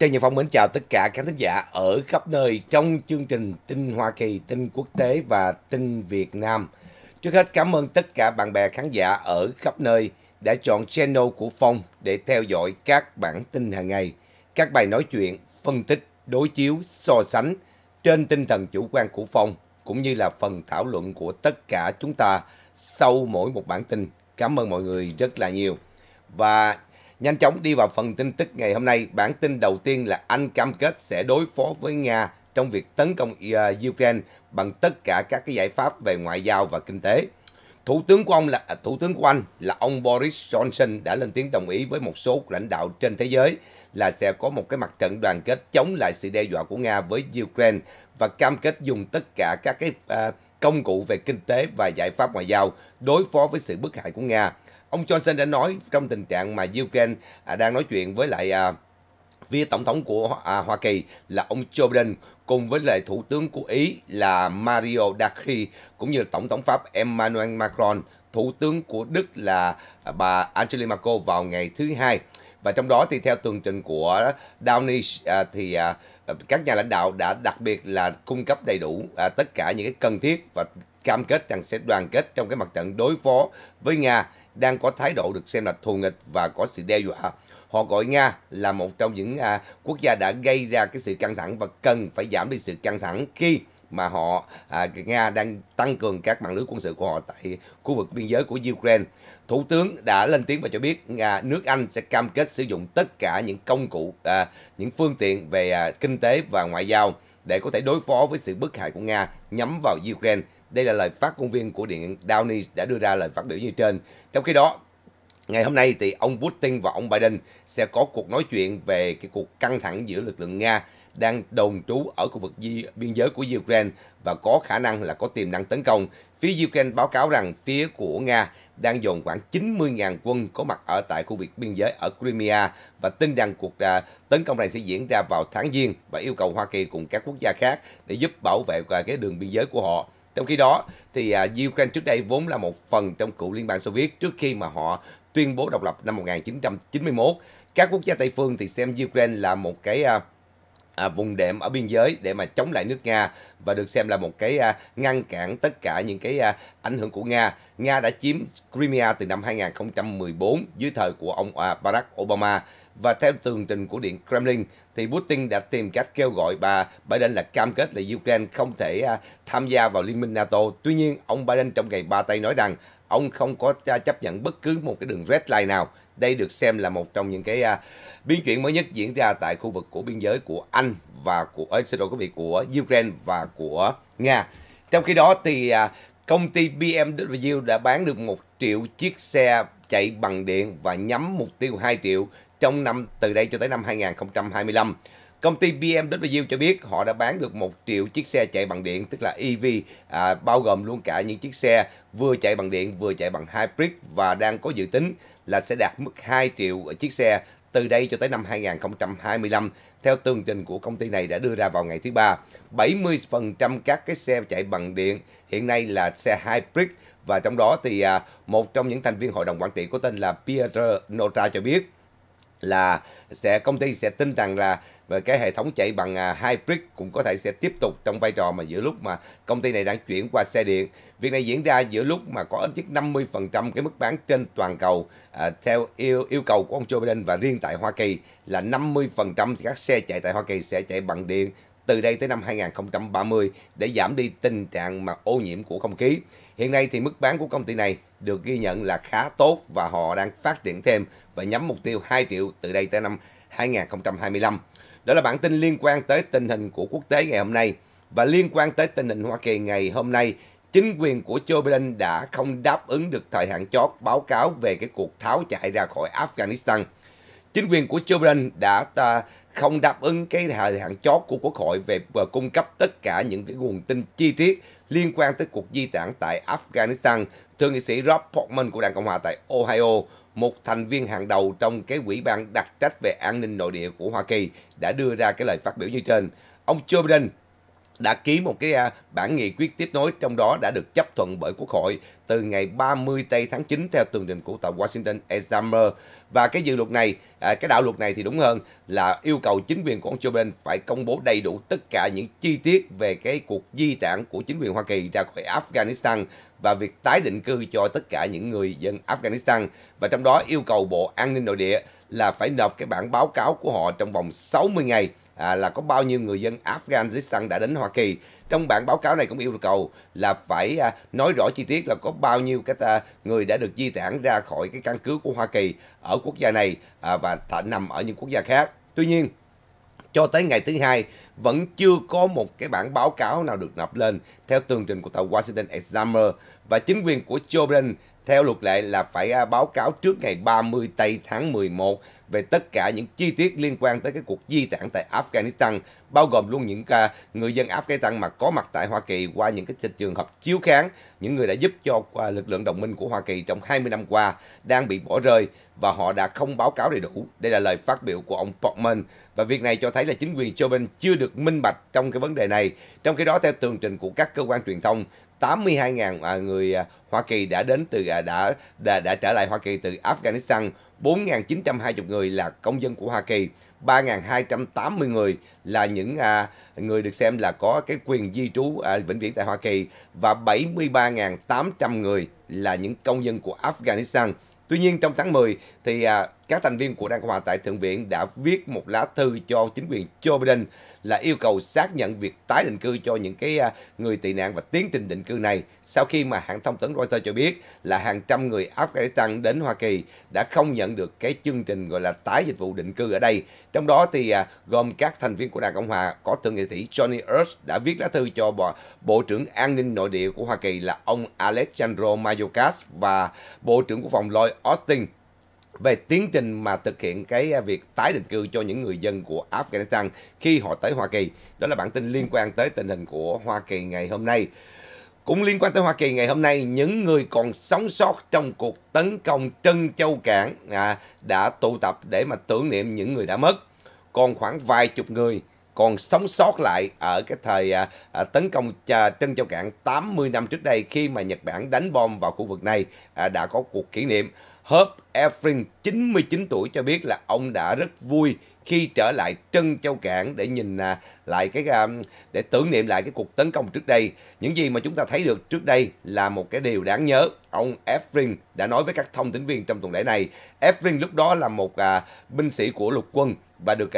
Trần Nhật Phong mến chào tất cả các thính giả ở khắp nơi trong chương trình tin Hoa Kỳ, tin quốc tế và tin Việt Nam. Trước hết cảm ơn tất cả bạn bè khán giả ở khắp nơi đã chọn channel của Phong để theo dõi các bản tin hàng ngày, các bài nói chuyện, phân tích, đối chiếu, so sánh trên tinh thần chủ quan của Phong cũng như là phần thảo luận của tất cả chúng ta sau mỗi một bản tin. Cảm ơn mọi người rất là nhiều. Và Nhanh chóng đi vào phần tin tức ngày hôm nay, bản tin đầu tiên là Anh cam kết sẽ đối phó với Nga trong việc tấn công uh, Ukraine bằng tất cả các cái giải pháp về ngoại giao và kinh tế. Thủ tướng của ông là à, thủ tướng của Anh là ông Boris Johnson đã lên tiếng đồng ý với một số lãnh đạo trên thế giới là sẽ có một cái mặt trận đoàn kết chống lại sự đe dọa của Nga với Ukraine và cam kết dùng tất cả các cái à, công cụ về kinh tế và giải pháp ngoại giao đối phó với sự bức hại của Nga ông Johnson đã nói trong tình trạng mà Ukraine à, đang nói chuyện với lại à, phía tổng thống của à, Hoa Kỳ là ông Joe Biden cùng với lại thủ tướng của Ý là Mario Draghi cũng như là tổng thống Pháp Emmanuel Macron, thủ tướng của Đức là à, bà Angela Merkel vào ngày thứ hai và trong đó thì theo tường trình của Downish à, thì à, các nhà lãnh đạo đã đặc biệt là cung cấp đầy đủ à, tất cả những cái cần thiết và cam kết rằng sẽ đoàn kết trong cái mặt trận đối phó với Nga đang có thái độ được xem là thù nghịch và có sự đe dọa. Họ gọi Nga là một trong những à, quốc gia đã gây ra cái sự căng thẳng và cần phải giảm đi sự căng thẳng khi mà họ à, Nga đang tăng cường các mạng lưới quân sự của họ tại khu vực biên giới của Ukraine. Thủ tướng đã lên tiếng và cho biết à, nước Anh sẽ cam kết sử dụng tất cả những công cụ, à, những phương tiện về à, kinh tế và ngoại giao để có thể đối phó với sự bức hại của Nga nhắm vào Ukraine đây là lời phát ngôn viên của Điện Downey đã đưa ra lời phát biểu như trên. Trong khi đó, Ngày hôm nay thì ông Putin và ông Biden sẽ có cuộc nói chuyện về cái cuộc căng thẳng giữa lực lượng Nga đang đồn trú ở khu vực di, biên giới của Ukraine và có khả năng là có tiềm năng tấn công. Phía Ukraine báo cáo rằng phía của Nga đang dồn khoảng 90.000 quân có mặt ở tại khu vực biên giới ở Crimea và tin rằng cuộc uh, tấn công này sẽ diễn ra vào tháng Giêng và yêu cầu Hoa Kỳ cùng các quốc gia khác để giúp bảo vệ à, cái đường biên giới của họ. Trong khi đó, thì à, Ukraine trước đây vốn là một phần trong cựu Liên bang Xô Viết trước khi mà họ tuyên bố độc lập năm 1991. Các quốc gia Tây phương thì xem Ukraine là một cái à, à, vùng đệm ở biên giới để mà chống lại nước Nga và được xem là một cái à, ngăn cản tất cả những cái à, ảnh hưởng của Nga. Nga đã chiếm Crimea từ năm 2014 dưới thời của ông à, Barack Obama và theo tường trình của Điện Kremlin, thì Putin đã tìm cách kêu gọi bà Biden là cam kết là Ukraine không thể à, tham gia vào Liên minh NATO. Tuy nhiên, ông Biden trong ngày ba tây nói rằng ông không có à, chấp nhận bất cứ một cái đường red line nào. Đây được xem là một trong những cái à, biến chuyển mới nhất diễn ra tại khu vực của biên giới của Anh và của ấy, xin lỗi quý vị của Ukraine và của Nga. Trong khi đó thì công ty BMW đã bán được một triệu chiếc xe chạy bằng điện và nhắm mục tiêu 2 triệu trong năm từ đây cho tới năm 2025. Công ty BMW cho biết họ đã bán được 1 triệu chiếc xe chạy bằng điện, tức là EV, à, bao gồm luôn cả những chiếc xe vừa chạy bằng điện, vừa chạy bằng hybrid và đang có dự tính là sẽ đạt mức 2 triệu chiếc xe từ đây cho tới năm 2025. Theo tường trình của công ty này đã đưa ra vào ngày thứ ba, 70% các cái xe chạy bằng điện hiện nay là xe hybrid và trong đó thì à, một trong những thành viên hội đồng quản trị có tên là Pierre Nota cho biết là sẽ công ty sẽ tin rằng là cái hệ thống chạy bằng à, hybrid cũng có thể sẽ tiếp tục trong vai trò mà giữa lúc mà công ty này đang chuyển qua xe điện. Việc này diễn ra giữa lúc mà có ít nhất 50% cái mức bán trên toàn cầu à, theo yêu yêu cầu của ông Joe Biden và riêng tại Hoa Kỳ là 50% các xe chạy tại Hoa Kỳ sẽ chạy bằng điện từ đây tới năm 2030 để giảm đi tình trạng mà ô nhiễm của không khí. Hiện nay thì mức bán của công ty này được ghi nhận là khá tốt và họ đang phát triển thêm và nhắm mục tiêu 2 triệu từ đây tới năm 2025. Đó là bản tin liên quan tới tình hình của quốc tế ngày hôm nay và liên quan tới tình hình Hoa Kỳ ngày hôm nay. Chính quyền của Joe Biden đã không đáp ứng được thời hạn chót báo cáo về cái cuộc tháo chạy ra khỏi Afghanistan. Chính quyền của Joe Biden đã ta không đáp ứng cái thời hạn chót của Quốc hội về cung cấp tất cả những cái nguồn tin chi tiết liên quan tới cuộc di tản tại Afghanistan, thượng nghị sĩ Rob Portman của Đảng Cộng hòa tại Ohio, một thành viên hàng đầu trong cái quỹ ban đặc trách về an ninh nội địa của Hoa Kỳ đã đưa ra cái lời phát biểu như trên. Ông Joe Biden đã ký một cái à, bản nghị quyết tiếp nối trong đó đã được chấp thuận bởi Quốc hội từ ngày 30 tây tháng 9 theo tường trình của tờ Washington Examiner. Và cái dự luật này, à, cái đạo luật này thì đúng hơn là yêu cầu chính quyền của ông Joe Biden phải công bố đầy đủ tất cả những chi tiết về cái cuộc di tản của chính quyền Hoa Kỳ ra khỏi Afghanistan và việc tái định cư cho tất cả những người dân Afghanistan và trong đó yêu cầu Bộ An ninh Nội địa là phải nộp cái bản báo cáo của họ trong vòng 60 ngày à, là có bao nhiêu người dân Afghanistan đã đến Hoa Kỳ. Trong bản báo cáo này cũng yêu cầu là phải à, nói rõ chi tiết là có bao nhiêu cái à, người đã được di tản ra khỏi cái căn cứ của Hoa Kỳ ở quốc gia này à, và thả, nằm ở những quốc gia khác. Tuy nhiên, cho tới ngày thứ hai vẫn chưa có một cái bản báo cáo nào được nộp lên theo tường trình của tờ Washington Examiner và chính quyền của Joe Biden theo luật lệ là phải à, báo cáo trước ngày 30 tây tháng 11 về tất cả những chi tiết liên quan tới cái cuộc di tản tại Afghanistan bao gồm luôn những à, người dân Afghanistan mà có mặt tại Hoa Kỳ qua những cái trường hợp chiếu kháng, những người đã giúp cho à, lực lượng đồng minh của Hoa Kỳ trong 20 năm qua đang bị bỏ rơi và họ đã không báo cáo đầy đủ. Đây là lời phát biểu của ông Portman và việc này cho thấy là chính quyền Joe Biden chưa được minh bạch trong cái vấn đề này. Trong khi đó theo tường trình của các cơ quan truyền thông, 82.000 à, người à, Hoa Kỳ đã đến từ à, đã đã, đã trở lại Hoa Kỳ từ Afghanistan 4.920 người là công dân của Hoa Kỳ, 3.280 người là những à, người được xem là có cái quyền di trú à, vĩnh viễn tại Hoa Kỳ và 73.800 người là những công dân của Afghanistan. Tuy nhiên trong tháng 10 thì à, các thành viên của Đảng Cộng hòa tại Thượng viện đã viết một lá thư cho chính quyền Joe Biden là yêu cầu xác nhận việc tái định cư cho những cái à, người tị nạn và tiến trình định cư này sau khi mà hãng thông tấn Reuters cho biết là hàng trăm người Afghanistan đến Hoa Kỳ đã không nhận được cái chương trình gọi là tái dịch vụ định cư ở đây. Trong đó thì à, gồm các thành viên của Đảng Cộng Hòa có thượng nghị sĩ Johnny Earth đã viết lá thư cho Bộ, Bộ trưởng An ninh Nội địa của Hoa Kỳ là ông Alexandro Mayorkas và Bộ trưởng Quốc phòng Lloyd Austin về tiến trình mà thực hiện cái à, việc tái định cư cho những người dân của Afghanistan khi họ tới Hoa Kỳ. Đó là bản tin liên quan tới tình hình của Hoa Kỳ ngày hôm nay. Cũng liên quan tới Hoa Kỳ ngày hôm nay, những người còn sống sót trong cuộc tấn công Trân Châu Cảng à, đã tụ tập để mà tưởng niệm những người đã mất. Còn khoảng vài chục người còn sống sót lại ở cái thời à, à, tấn công à, Trân Châu Cảng 80 năm trước đây khi mà Nhật Bản đánh bom vào khu vực này à, đã có cuộc kỷ niệm. Herb Efring 99 tuổi cho biết là ông đã rất vui khi trở lại Trân Châu Cảng để nhìn à, lại cái à, để tưởng niệm lại cái cuộc tấn công trước đây. Những gì mà chúng ta thấy được trước đây là một cái điều đáng nhớ. Ông Efring đã nói với các thông tín viên trong tuần lễ này. Efring lúc đó là một à, binh sĩ của lục quân và được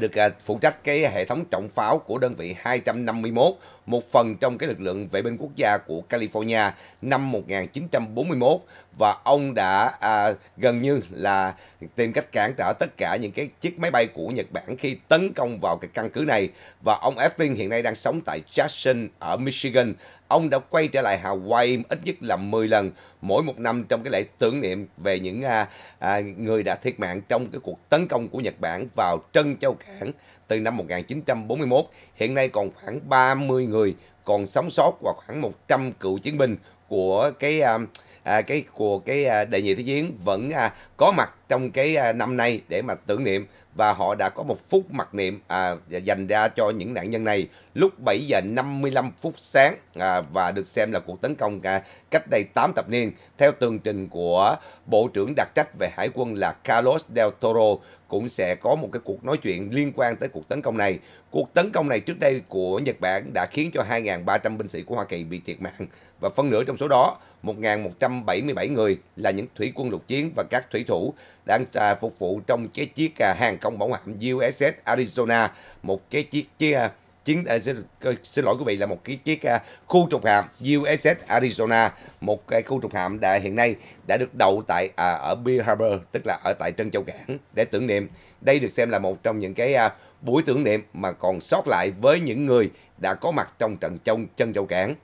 được phụ trách cái hệ thống trọng pháo của đơn vị 251 một phần trong cái lực lượng vệ binh quốc gia của California năm 1941 và ông đã à, gần như là tìm cách cản trở tất cả những cái chiếc máy bay của Nhật Bản khi tấn công vào cái căn cứ này và ông Eflin hiện nay đang sống tại Jackson ở Michigan ông đã quay trở lại Hawaii ít nhất là 10 lần mỗi một năm trong cái lễ tưởng niệm về những à, à, người đã thiệt mạng trong cái cuộc tấn công của Nhật Bản vào trân châu cảng từ năm 1941, hiện nay còn khoảng 30 người còn sống sót và khoảng 100 cựu chiến binh của cái à, à cái của cái à, đệ nhị thế chiến vẫn à, có mặt trong cái à, năm nay để mà tưởng niệm và họ đã có một phút mặc niệm à, dành ra cho những nạn nhân này lúc 7 giờ 55 phút sáng à, và được xem là cuộc tấn công à, cách đây 8 thập niên theo tường trình của Bộ trưởng đặc trách về hải quân là Carlos Del Toro cũng sẽ có một cái cuộc nói chuyện liên quan tới cuộc tấn công này. Cuộc tấn công này trước đây của Nhật Bản đã khiến cho 2.300 binh sĩ của Hoa Kỳ bị thiệt mạng và phân nửa trong số đó 1.177 người là những thủy quân lục chiến và các thủy thủ đang à, phục vụ trong cái chiếc à, hàng không mẫu hạm USS Arizona, một cái chiếc, chiếc à, chính à, xin, xin lỗi quý vị là một cái chiếc à, khu trục hạm USS Arizona một cái khu trục hạm đã hiện nay đã được đậu tại à, ở Pearl Harbor tức là ở tại Trân Châu Cảng để tưởng niệm đây được xem là một trong những cái à, buổi tưởng niệm mà còn sót lại với những người đã có mặt trong trận trong Trân Châu Cảng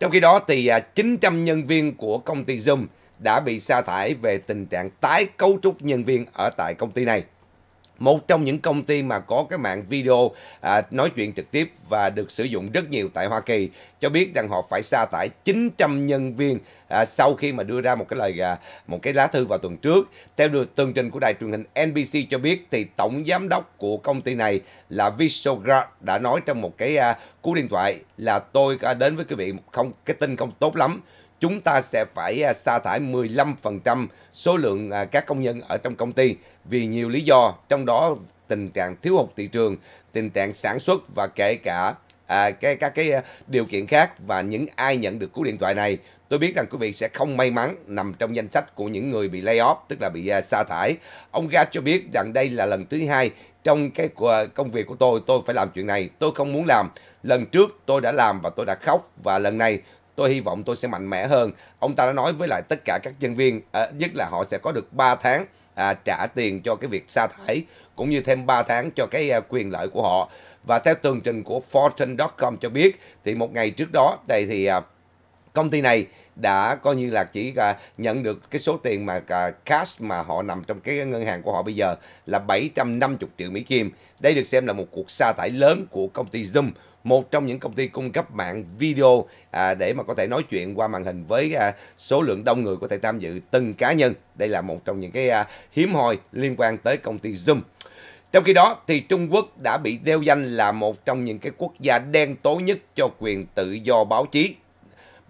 trong khi đó thì à, 900 nhân viên của công ty Zoom đã bị sa thải về tình trạng tái cấu trúc nhân viên ở tại công ty này một trong những công ty mà có cái mạng video à, nói chuyện trực tiếp và được sử dụng rất nhiều tại Hoa Kỳ cho biết rằng họ phải sa thải 900 nhân viên à, sau khi mà đưa ra một cái lời à, một cái lá thư vào tuần trước. Theo được tường trình của đài truyền hình NBC cho biết thì tổng giám đốc của công ty này là Visograd đã nói trong một cái à, cú điện thoại là tôi à, đến với quý vị không cái tin không tốt lắm chúng ta sẽ phải à, sa thải 15% số lượng à, các công nhân ở trong công ty vì nhiều lý do, trong đó tình trạng thiếu hụt thị trường, tình trạng sản xuất và kể cả à, cái các cái à, điều kiện khác và những ai nhận được cú điện thoại này tôi biết rằng quý vị sẽ không may mắn nằm trong danh sách của những người bị lay off tức là bị sa thải ông ga cho biết rằng đây là lần thứ hai trong cái công việc của tôi tôi phải làm chuyện này tôi không muốn làm lần trước tôi đã làm và tôi đã khóc và lần này tôi hy vọng tôi sẽ mạnh mẽ hơn. Ông ta đã nói với lại tất cả các nhân viên, à, nhất là họ sẽ có được 3 tháng à, trả tiền cho cái việc sa thải cũng như thêm 3 tháng cho cái à, quyền lợi của họ. Và theo tường trình của Fortune.com cho biết thì một ngày trước đó đây thì à, công ty này đã coi như là chỉ à, nhận được cái số tiền mà à, cash mà họ nằm trong cái ngân hàng của họ bây giờ là 750 triệu Mỹ Kim. Đây được xem là một cuộc sa thải lớn của công ty Zoom một trong những công ty cung cấp mạng video à, để mà có thể nói chuyện qua màn hình với à, số lượng đông người có thể tham dự từng cá nhân. Đây là một trong những cái à, hiếm hoi liên quan tới công ty Zoom. Trong khi đó thì Trung Quốc đã bị đeo danh là một trong những cái quốc gia đen tối nhất cho quyền tự do báo chí.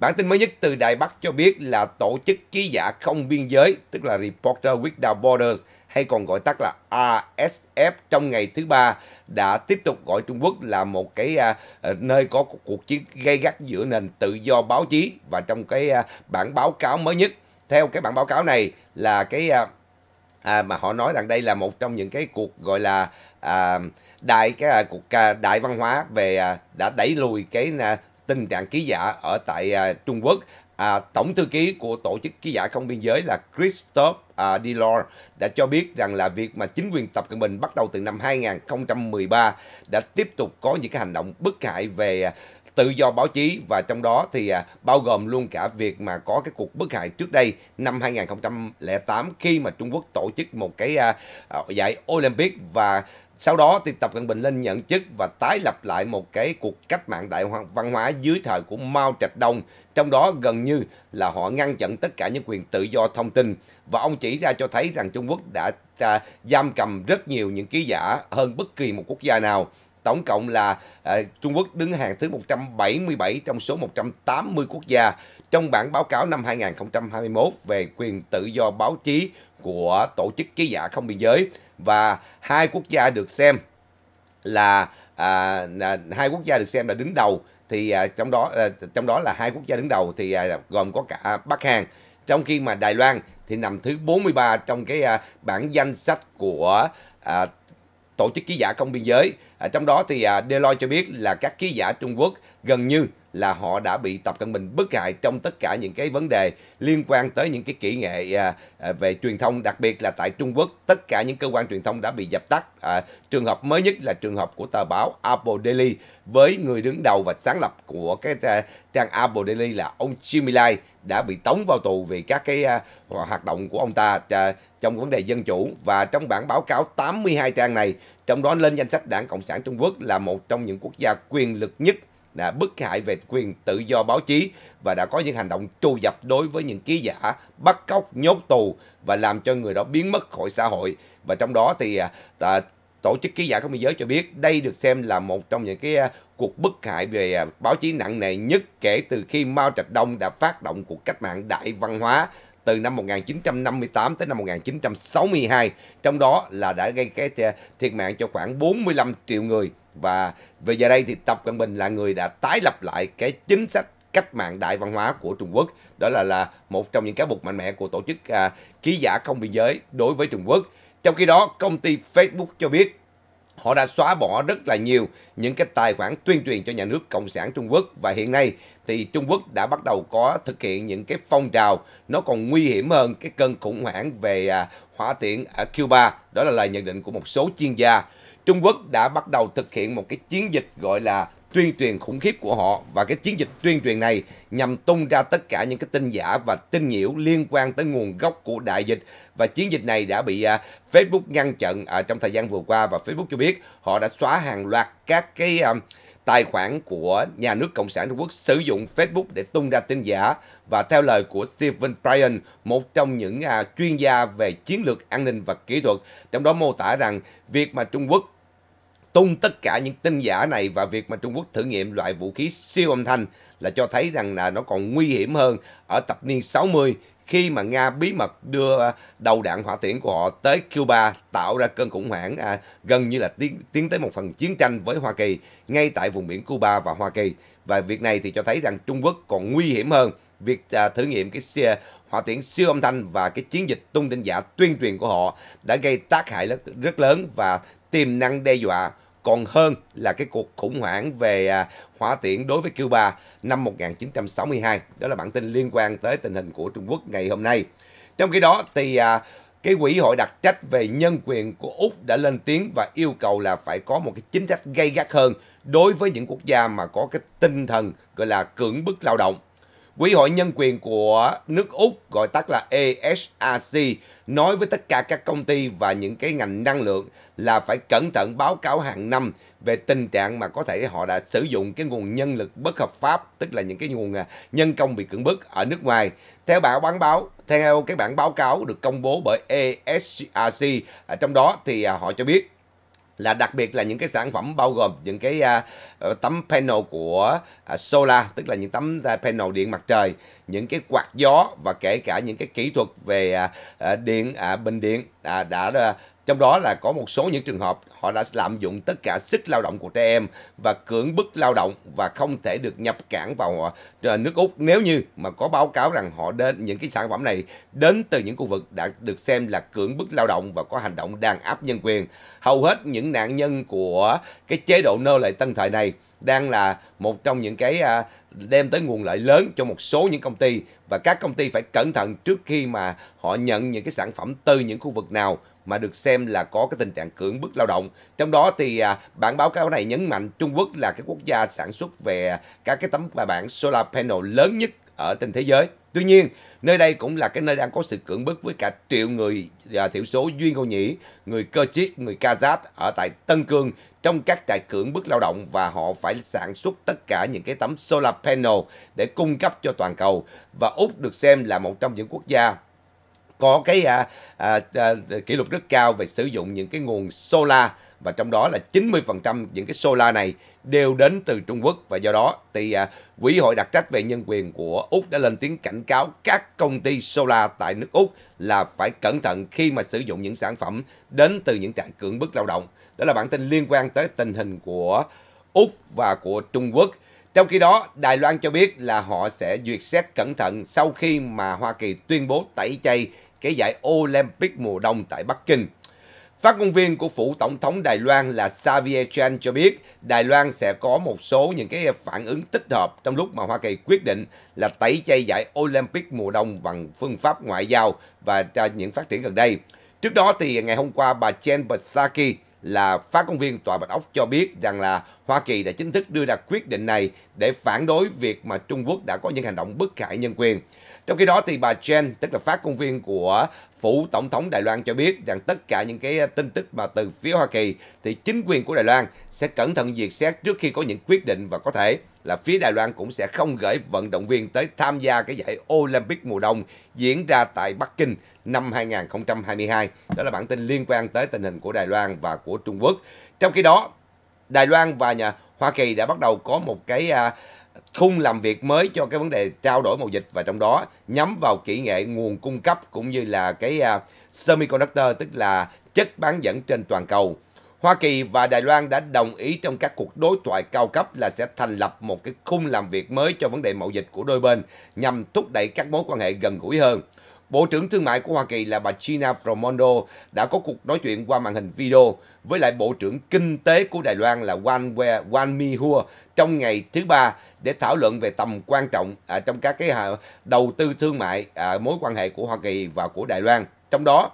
Bản tin mới nhất từ Đài Bắc cho biết là tổ chức ký giả không biên giới, tức là Reporter Without Borders, hay còn gọi tắt là ASF trong ngày thứ ba đã tiếp tục gọi Trung Quốc là một cái à, à nơi có cuộc chiến gây gắt giữa nền tự do báo chí và trong cái à, bản báo cáo mới nhất theo cái bản báo cáo này là cái à, à, mà họ nói rằng đây là một trong những cái cuộc gọi là à, đại cái à, cuộc à, đại văn hóa về à, đã đẩy lùi cái à, tình trạng ký giả ở tại à, Trung Quốc à, tổng thư ký của tổ chức ký giả không biên giới là Christophe à, Delors đã cho biết rằng là việc mà chính quyền Tập Cận Bình bắt đầu từ năm 2013 đã tiếp tục có những cái hành động bất hại về à, tự do báo chí và trong đó thì à, bao gồm luôn cả việc mà có cái cuộc bức hại trước đây năm 2008 khi mà Trung Quốc tổ chức một cái à, à giải Olympic và sau đó thì Tập Cận Bình lên nhận chức và tái lập lại một cái cuộc cách mạng đại văn hóa dưới thời của Mao Trạch Đông, trong đó gần như là họ ngăn chặn tất cả những quyền tự do thông tin và ông chỉ ra cho thấy rằng Trung Quốc đã à, giam cầm rất nhiều những ký giả hơn bất kỳ một quốc gia nào. Tổng cộng là à, Trung Quốc đứng hàng thứ 177 trong số 180 quốc gia trong bản báo cáo năm 2021 về quyền tự do báo chí của Tổ chức Ký giả Không Biên Giới và hai quốc gia được xem là à, à, hai quốc gia được xem là đứng đầu thì à, trong đó à, trong đó là hai quốc gia đứng đầu thì à, gồm có cả Bắc Hàn trong khi mà Đài Loan thì nằm thứ 43 trong cái à, bảng danh sách của à, tổ chức ký giả không biên giới à, trong đó thì à, Deloitte cho biết là các ký giả Trung Quốc gần như là họ đã bị Tập Cận Bình bức hại trong tất cả những cái vấn đề liên quan tới những cái kỹ nghệ à, à, về truyền thông, đặc biệt là tại Trung Quốc, tất cả những cơ quan truyền thông đã bị dập tắt. À, trường hợp mới nhất là trường hợp của tờ báo Apple Daily với người đứng đầu và sáng lập của cái à, trang Apple Daily là ông Jimmy Lai đã bị tống vào tù vì các cái hoạt động của ông ta trong vấn đề dân chủ và trong bản báo cáo 82 trang này, trong đó lên danh sách Đảng Cộng sản Trung Quốc là một trong những quốc gia quyền lực nhất đã bức hại về quyền tự do báo chí và đã có những hành động trù dập đối với những ký giả bắt cóc nhốt tù và làm cho người đó biến mất khỏi xã hội và trong đó thì à, tổ chức ký giả không biên giới cho biết đây được xem là một trong những cái à, cuộc bức hại về à, báo chí nặng nề nhất kể từ khi Mao Trạch Đông đã phát động cuộc cách mạng đại văn hóa từ năm 1958 tới năm 1962, trong đó là đã gây cái à, thiệt mạng cho khoảng 45 triệu người và về giờ đây thì Tập Cận Bình là người đã tái lập lại cái chính sách cách mạng đại văn hóa của Trung Quốc đó là là một trong những cái buộc mạnh mẽ của tổ chức à, ký giả không biên giới đối với Trung Quốc trong khi đó công ty Facebook cho biết họ đã xóa bỏ rất là nhiều những cái tài khoản tuyên truyền cho nhà nước cộng sản Trung Quốc và hiện nay thì Trung Quốc đã bắt đầu có thực hiện những cái phong trào nó còn nguy hiểm hơn cái cơn khủng hoảng về à, hỏa tiễn ở Cuba đó là lời nhận định của một số chuyên gia Trung Quốc đã bắt đầu thực hiện một cái chiến dịch gọi là tuyên truyền khủng khiếp của họ và cái chiến dịch tuyên truyền này nhằm tung ra tất cả những cái tin giả và tin nhiễu liên quan tới nguồn gốc của đại dịch và chiến dịch này đã bị à, Facebook ngăn chặn ở à, trong thời gian vừa qua và Facebook cho biết họ đã xóa hàng loạt các cái à, tài khoản của nhà nước Cộng sản Trung Quốc sử dụng Facebook để tung ra tin giả và theo lời của Stephen Bryan, một trong những chuyên gia về chiến lược an ninh và kỹ thuật, trong đó mô tả rằng việc mà Trung Quốc tung tất cả những tin giả này và việc mà Trung Quốc thử nghiệm loại vũ khí siêu âm thanh là cho thấy rằng là nó còn nguy hiểm hơn ở thập niên 60 khi mà Nga bí mật đưa đầu đạn hỏa tiễn của họ tới Cuba tạo ra cơn khủng hoảng à, gần như là tiến, tiến tới một phần chiến tranh với Hoa Kỳ ngay tại vùng biển Cuba và Hoa Kỳ. Và việc này thì cho thấy rằng Trung Quốc còn nguy hiểm hơn việc à, thử nghiệm cái xe hỏa tiễn siêu âm thanh và cái chiến dịch tung tin giả tuyên truyền của họ đã gây tác hại rất, rất lớn và tiềm năng đe dọa còn hơn là cái cuộc khủng hoảng về à, hỏa tiễn đối với Cuba năm 1962. Đó là bản tin liên quan tới tình hình của Trung Quốc ngày hôm nay. Trong khi đó thì à, cái quỹ hội đặc trách về nhân quyền của Úc đã lên tiếng và yêu cầu là phải có một cái chính sách gay gắt hơn đối với những quốc gia mà có cái tinh thần gọi là cưỡng bức lao động. Quỹ hội nhân quyền của nước Úc gọi tắt là ESRC nói với tất cả các công ty và những cái ngành năng lượng là phải cẩn thận báo cáo hàng năm về tình trạng mà có thể họ đã sử dụng cái nguồn nhân lực bất hợp pháp, tức là những cái nguồn à, nhân công bị cưỡng bức ở nước ngoài. Theo bản báo báo, theo cái bản báo cáo được công bố bởi ESRC, à, trong đó thì à, họ cho biết là đặc biệt là những cái sản phẩm bao gồm những cái uh, tấm panel của uh, solar tức là những tấm à, panel điện mặt trời những cái quạt gió và kể cả những cái kỹ thuật về uh, điện uh, bình điện uh, đã uh, trong đó là có một số những trường hợp họ đã lạm dụng tất cả sức lao động của trẻ em và cưỡng bức lao động và không thể được nhập cảng vào ờ, nước Úc nếu như mà có báo cáo rằng họ đến những cái sản phẩm này đến từ những khu vực đã được xem là cưỡng bức lao động và có hành động đàn áp nhân quyền. Hầu hết những nạn nhân của cái chế độ nô lệ tân thời này đang là một trong những cái à, đem tới nguồn lợi lớn cho một số những công ty và các công ty phải cẩn thận trước khi mà họ nhận những cái sản phẩm từ những khu vực nào mà được xem là có cái tình trạng cưỡng bức lao động. Trong đó thì à, bản báo cáo này nhấn mạnh Trung Quốc là cái quốc gia sản xuất về các cái tấm và bản solar panel lớn nhất ở trên thế giới. Tuy nhiên, nơi đây cũng là cái nơi đang có sự cưỡng bức với cả triệu người và thiểu số Duyên Ngô Nhĩ, người Cơ Chiết, người Kazakh ở tại Tân Cương trong các trại cưỡng bức lao động và họ phải sản xuất tất cả những cái tấm solar panel để cung cấp cho toàn cầu. Và Úc được xem là một trong những quốc gia có cái à, à, à, kỷ lục rất cao về sử dụng những cái nguồn solar và trong đó là 90% những cái solar này đều đến từ Trung Quốc và do đó thì à, Quỹ hội đặc trách về nhân quyền của Úc đã lên tiếng cảnh cáo các công ty solar tại nước Úc là phải cẩn thận khi mà sử dụng những sản phẩm đến từ những trại cưỡng bức lao động. Đó là bản tin liên quan tới tình hình của Úc và của Trung Quốc. Trong khi đó, Đài Loan cho biết là họ sẽ duyệt xét cẩn thận sau khi mà Hoa Kỳ tuyên bố tẩy chay cái giải Olympic mùa đông tại Bắc Kinh. Phát ngôn viên của phủ tổng thống Đài Loan là Xavier Chan cho biết Đài Loan sẽ có một số những cái phản ứng tích hợp trong lúc mà Hoa Kỳ quyết định là tẩy chay giải Olympic mùa đông bằng phương pháp ngoại giao và cho những phát triển gần đây. Trước đó thì ngày hôm qua bà Chen Psaki là phát ngôn viên tòa Bạch Ốc cho biết rằng là Hoa Kỳ đã chính thức đưa ra quyết định này để phản đối việc mà Trung Quốc đã có những hành động bất hại nhân quyền. Trong khi đó thì bà Chen tức là phát ngôn viên của phủ tổng thống Đài Loan cho biết rằng tất cả những cái ờ, tin tức mà từ phía Hoa Kỳ thì chính quyền của Đài Loan sẽ cẩn thận duyệt xét trước khi có những quyết định và có thể là phía Đài Loan cũng sẽ không gửi vận động viên tới tham gia cái giải Olympic mùa đông diễn ra tại Bắc Kinh năm 2022. Đó là bản tin liên quan tới tình hình của Đài Loan và của Trung Quốc. Trong khi đó, Đài Loan và nhà Hoa Kỳ đã bắt đầu có một cái à, khung làm việc mới cho cái vấn đề trao đổi mậu dịch và trong đó nhắm vào kỹ nghệ nguồn cung cấp cũng như là cái uh, semiconductor tức là chất bán dẫn trên toàn cầu. Hoa Kỳ và Đài Loan đã đồng ý trong các cuộc đối thoại cao cấp là sẽ thành lập một cái khung làm việc mới cho vấn đề mậu dịch của đôi bên nhằm thúc đẩy các mối quan hệ gần gũi hơn. Bộ trưởng Thương mại của Hoa Kỳ là bà Gina Raimondo đã có cuộc nói chuyện qua màn hình video với lại Bộ trưởng Kinh tế của Đài Loan là Wang We, Wan Mi Hua trong ngày thứ ba để thảo luận về tầm quan trọng à, trong các cái à, đầu tư thương mại, à, mối quan hệ của Hoa Kỳ và của Đài Loan. Trong đó,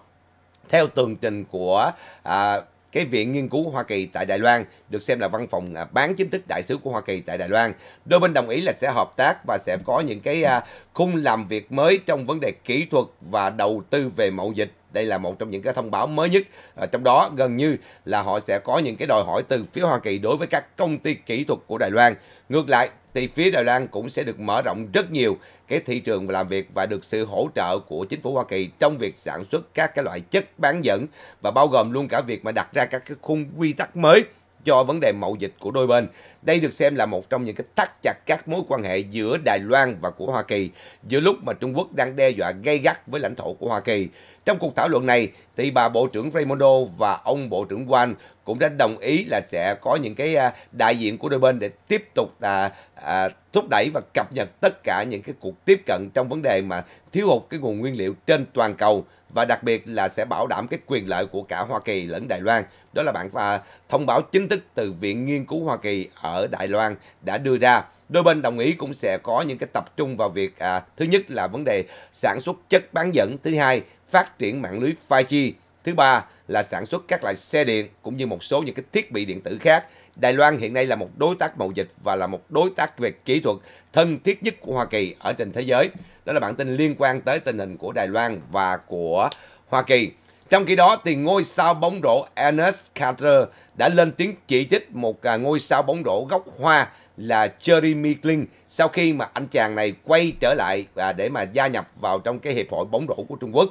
theo tường trình của à, cái Viện Nghiên cứu Hoa Kỳ tại Đài Loan, được xem là văn phòng à, bán chính thức đại sứ của Hoa Kỳ tại Đài Loan. Đôi bên đồng ý là sẽ hợp tác và sẽ có những cái à, khung làm việc mới trong vấn đề kỹ thuật và đầu tư về mậu dịch đây là một trong những cái thông báo mới nhất, à, trong đó gần như là họ sẽ có những cái đòi hỏi từ phía Hoa Kỳ đối với các công ty kỹ thuật của Đài Loan. Ngược lại, thì phía Đài Loan cũng sẽ được mở rộng rất nhiều cái thị trường làm việc và được sự hỗ trợ của chính phủ Hoa Kỳ trong việc sản xuất các cái loại chất bán dẫn và bao gồm luôn cả việc mà đặt ra các cái khung quy tắc mới cho vấn đề mậu dịch của đôi bên. Đây được xem là một trong những cái thắt chặt các mối quan hệ giữa Đài Loan và của Hoa Kỳ giữa lúc mà Trung Quốc đang đe dọa gây gắt với lãnh thổ của Hoa Kỳ. Trong cuộc thảo luận này thì bà Bộ trưởng Raimondo và ông Bộ trưởng Wang cũng đã đồng ý là sẽ có những cái à, đại diện của đôi bên để tiếp tục à, à, thúc đẩy và cập nhật tất cả những cái cuộc tiếp cận trong vấn đề mà thiếu hụt cái nguồn nguyên liệu trên toàn cầu và đặc biệt là sẽ bảo đảm cái quyền lợi của cả Hoa Kỳ lẫn Đài Loan. Đó là bản và thông báo chính thức từ Viện Nghiên cứu Hoa Kỳ ở Đài Loan đã đưa ra. Đôi bên đồng ý cũng sẽ có những cái tập trung vào việc à, thứ nhất là vấn đề sản xuất chất bán dẫn, thứ hai phát triển mạng lưới 5G, thứ ba là sản xuất các loại xe điện cũng như một số những cái thiết bị điện tử khác. Đài Loan hiện nay là một đối tác mậu dịch và là một đối tác về kỹ thuật thân thiết nhất của Hoa Kỳ ở trên thế giới. Đó là bản tin liên quan tới tình hình của Đài Loan và của Hoa Kỳ. Trong khi đó thì ngôi sao bóng rổ Enes Carter đã lên tiếng chỉ trích một à, ngôi sao bóng rổ gốc Hoa là Jeremy Lin sau khi mà anh chàng này quay trở lại và để mà gia nhập vào trong cái hiệp hội bóng rổ của Trung Quốc.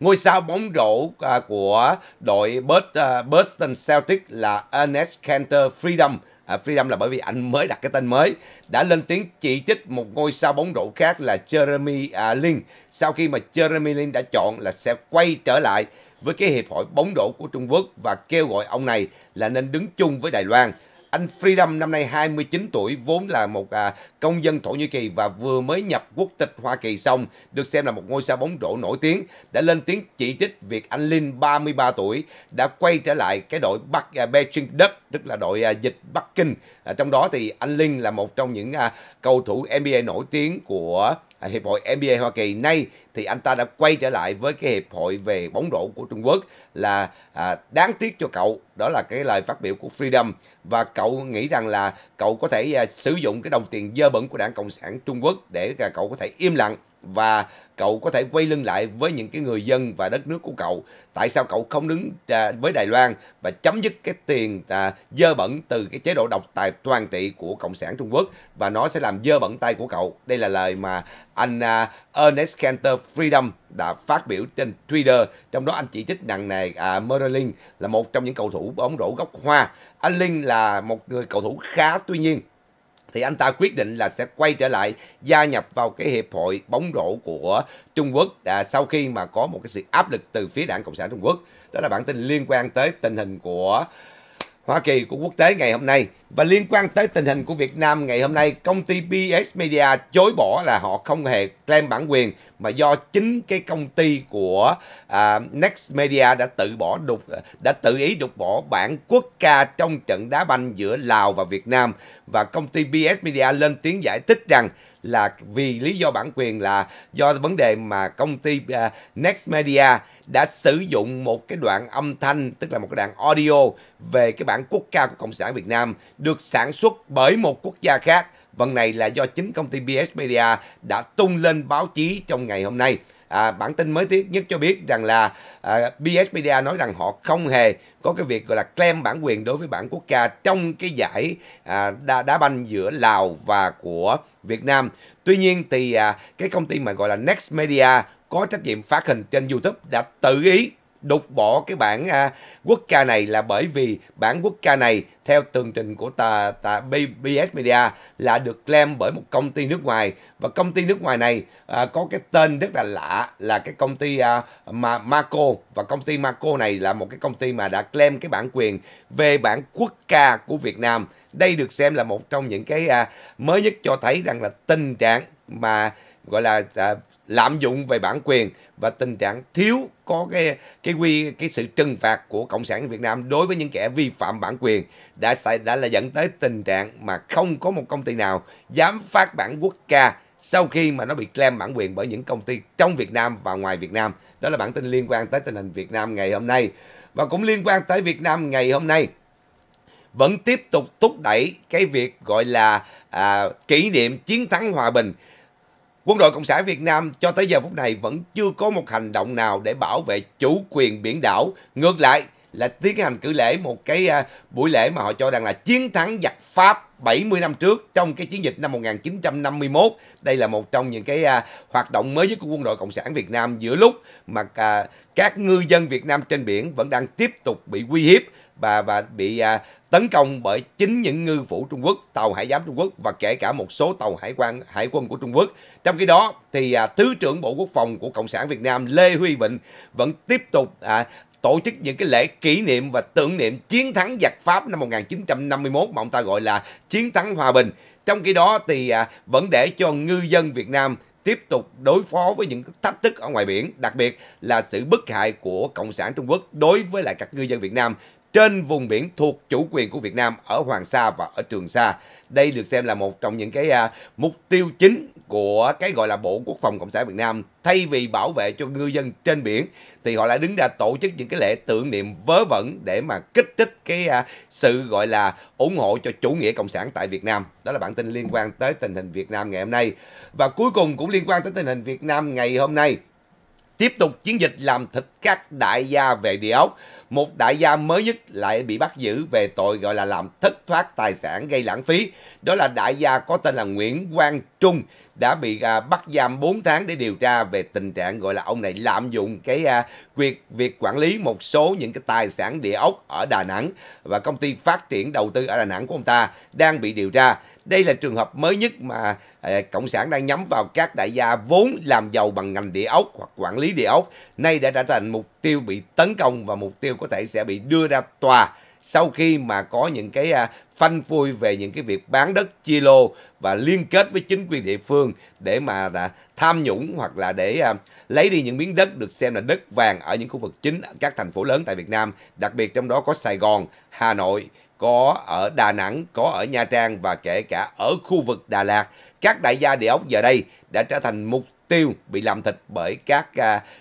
Ngôi sao bóng rổ à, của đội à, Boston Celtics là Ernest Carter Freedom à, Freedom là bởi vì anh mới đặt cái tên mới đã lên tiếng chỉ trích một ngôi sao bóng rổ khác là Jeremy à, Lin sau khi mà Jeremy Lin đã chọn là sẽ quay trở lại với cái hiệp hội bóng rổ của Trung Quốc và kêu gọi ông này là nên đứng chung với Đài Loan anh Freedom năm nay 29 tuổi, vốn là một à, công dân Thổ Nhĩ Kỳ và vừa mới nhập quốc tịch Hoa Kỳ xong, được xem là một ngôi sao bóng rổ nổi tiếng, đã lên tiếng chỉ trích việc anh Linh 33 tuổi đã quay trở lại cái đội Bắc à, Beijing Duck, tức là đội à, dịch Bắc Kinh. À, trong đó thì anh Linh là một trong những à, cầu thủ NBA nổi tiếng của À, hiệp hội NBA Hoa Kỳ nay thì anh ta đã quay trở lại với cái hiệp hội về bóng rổ của Trung Quốc là à, đáng tiếc cho cậu đó là cái lời phát biểu của Freedom và cậu nghĩ rằng là cậu có thể à, sử dụng cái đồng tiền dơ bẩn của đảng Cộng sản Trung Quốc để à, cậu có thể im lặng và cậu có thể quay lưng lại với những cái người dân và đất nước của cậu tại sao cậu không đứng à, với Đài Loan và chấm dứt cái tiền à, dơ bẩn từ cái chế độ độc tài toàn trị của cộng sản Trung Quốc và nó sẽ làm dơ bẩn tay của cậu đây là lời mà anh à, Ernest Cantor Freedom đã phát biểu trên Twitter trong đó anh chỉ trích nặng nề à, Merlin là một trong những cầu thủ bóng rổ gốc Hoa anh Linh là một người cầu thủ khá tuy nhiên thì anh ta quyết định là sẽ quay trở lại gia nhập vào cái hiệp hội bóng rổ của Trung Quốc à, sau khi mà có một cái sự áp lực từ phía đảng Cộng sản Trung Quốc. Đó là bản tin liên quan tới tình hình của Hoa Kỳ của quốc tế ngày hôm nay và liên quan tới tình hình của Việt Nam ngày hôm nay, công ty bs Media chối bỏ là họ không hề claim bản quyền mà do chính cái công ty của uh, Next Media đã tự bỏ đục đã tự ý đục bỏ bản quốc ca trong trận đá banh giữa Lào và Việt Nam và công ty bs Media lên tiếng giải thích rằng là vì lý do bản quyền là do vấn đề mà công ty à, Next Media đã sử dụng một cái đoạn âm thanh tức là một cái đoạn audio về cái bản quốc ca của Cộng sản Việt Nam được sản xuất bởi một quốc gia khác. Vận này là do chính công ty BS Media đã tung lên báo chí trong ngày hôm nay à, bản tin mới tiết nhất cho biết rằng là à, BSPDA nói rằng họ không hề có cái việc gọi là claim bản quyền đối với bản quốc ca trong cái giải à, đá, đá banh giữa Lào và của Việt Nam. Tuy nhiên thì à, cái công ty mà gọi là Next Media có trách nhiệm phát hình trên YouTube đã tự ý đục bỏ cái bản à, quốc ca này là bởi vì bản quốc ca này theo tường trình của tà, tà BBS Media là được claim bởi một công ty nước ngoài và công ty nước ngoài này à, có cái tên rất là lạ là cái công ty à, Marco và công ty Marco này là một cái công ty mà đã claim cái bản quyền về bản quốc ca của Việt Nam. Đây được xem là một trong những cái à, mới nhất cho thấy rằng là tình trạng mà gọi là à, lạm dụng về bản quyền và tình trạng thiếu có cái cái quy cái sự trừng phạt của cộng sản Việt Nam đối với những kẻ vi phạm bản quyền đã xảy đã là dẫn tới tình trạng mà không có một công ty nào dám phát bản quốc ca sau khi mà nó bị claim bản quyền bởi những công ty trong Việt Nam và ngoài Việt Nam. Đó là bản tin liên quan tới tình hình Việt Nam ngày hôm nay. Và cũng liên quan tới Việt Nam ngày hôm nay vẫn tiếp tục thúc đẩy cái việc gọi là à, kỷ niệm chiến thắng hòa bình Quân đội Cộng sản Việt Nam cho tới giờ phút này vẫn chưa có một hành động nào để bảo vệ chủ quyền biển đảo. Ngược lại là tiến hành cử lễ một cái à, buổi lễ mà họ cho rằng là chiến thắng giặc Pháp 70 năm trước trong cái chiến dịch năm 1951. Đây là một trong những cái à, hoạt động mới nhất của quân đội Cộng sản Việt Nam giữa lúc mà à, các ngư dân Việt Nam trên biển vẫn đang tiếp tục bị uy hiếp và và bị tấn công bởi chính những ngư phủ Trung Quốc, tàu hải giám Trung Quốc và kể cả một số tàu hải quan hải quân của Trung Quốc. Trong khi đó thì à, Thứ trưởng Bộ Quốc phòng của Cộng sản Việt Nam Lê Huy Vịnh vẫn tiếp tục à, tổ chức những cái lễ kỷ niệm và tưởng niệm chiến thắng giặc Pháp năm 1951 mà ông ta gọi là chiến thắng hòa bình. Trong khi đó thì à, vẫn để cho ngư dân Việt Nam tiếp tục đối phó với những thách thức ở ngoài biển, đặc biệt là sự bức hại của Cộng sản Trung Quốc đối với lại các ngư dân Việt Nam trên vùng biển thuộc chủ quyền của Việt Nam ở Hoàng Sa và ở Trường Sa. Đây được xem là một trong những cái à, mục tiêu chính của cái gọi là Bộ Quốc phòng Cộng sản Việt Nam. Thay vì bảo vệ cho ngư dân trên biển thì họ lại đứng ra tổ chức những cái lễ tưởng niệm vớ vẩn để mà kích thích cái à, sự gọi là ủng hộ cho chủ nghĩa cộng sản tại Việt Nam. Đó là bản tin liên quan tới tình hình Việt Nam ngày hôm nay. Và cuối cùng cũng liên quan tới tình hình Việt Nam ngày hôm nay tiếp tục chiến dịch làm thịt các đại gia về địa ốc một đại gia mới nhất lại bị bắt giữ về tội gọi là làm thất thoát tài sản gây lãng phí. Đó là đại gia có tên là Nguyễn Quang Trung, đã bị à, bắt giam 4 tháng để điều tra về tình trạng gọi là ông này lạm dụng cái à, việc việc quản lý một số những cái tài sản địa ốc ở Đà Nẵng và công ty phát triển đầu tư ở Đà Nẵng của ông ta đang bị điều tra. Đây là trường hợp mới nhất mà à, cộng sản đang nhắm vào các đại gia vốn làm giàu bằng ngành địa ốc hoặc quản lý địa ốc, nay đã trở thành mục tiêu bị tấn công và mục tiêu có thể sẽ bị đưa ra tòa sau khi mà có những cái à, phanh phui về những cái việc bán đất chia lô và liên kết với chính quyền địa phương để mà à, tham nhũng hoặc là để à, lấy đi những miếng đất được xem là đất vàng ở những khu vực chính ở các thành phố lớn tại Việt Nam, đặc biệt trong đó có Sài Gòn, Hà Nội, có ở Đà Nẵng, có ở Nha Trang và kể cả ở khu vực Đà Lạt. Các đại gia địa ốc giờ đây đã trở thành mục tiêu bị làm thịt bởi các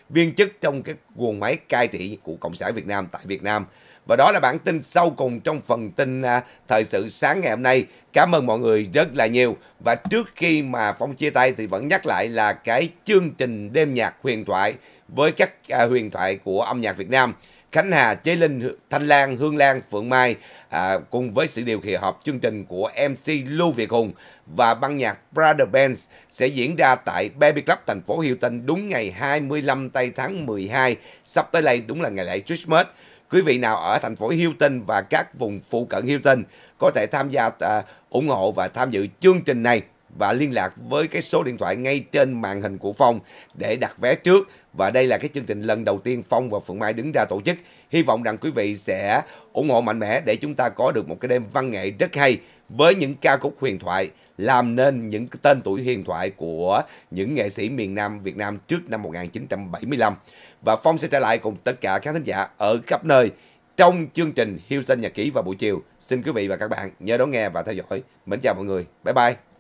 viên chức trong cái guồng máy cai trị của Cộng sản Việt Nam tại Việt Nam. Và đó là bản tin sau cùng trong phần tin à, thời sự sáng ngày hôm nay. Cảm ơn mọi người rất là nhiều. Và trước khi mà Phong chia tay thì vẫn nhắc lại là cái chương trình đêm nhạc huyền thoại với các à, huyền thoại của âm nhạc Việt Nam. Khánh Hà, Chế Linh, Thanh Lan, Hương Lan, Phượng Mai à, cùng với sự điều khiển họp chương trình của MC Lưu Việt Hùng và ban nhạc Brother Bands sẽ diễn ra tại Baby Club thành phố Hilton đúng ngày 25 tây tháng 12 sắp tới đây đúng là ngày lễ Christmas. Quý vị nào ở thành phố Hilton và các vùng phụ cận Hilton có thể tham gia à, ủng hộ và tham dự chương trình này và liên lạc với cái số điện thoại ngay trên màn hình của Phong để đặt vé trước. Và đây là cái chương trình lần đầu tiên Phong và Phượng Mai đứng ra tổ chức. Hy vọng rằng quý vị sẽ ủng hộ mạnh mẽ để chúng ta có được một cái đêm văn nghệ rất hay với những ca khúc huyền thoại làm nên những tên tuổi huyền thoại của những nghệ sĩ miền Nam Việt Nam trước năm 1975. Và Phong sẽ trở lại cùng tất cả các thính giả ở khắp nơi trong chương trình Hiếu Sinh Nhật Ký vào buổi chiều. Xin quý vị và các bạn nhớ đón nghe và theo dõi. Mến chào mọi người. Bye bye.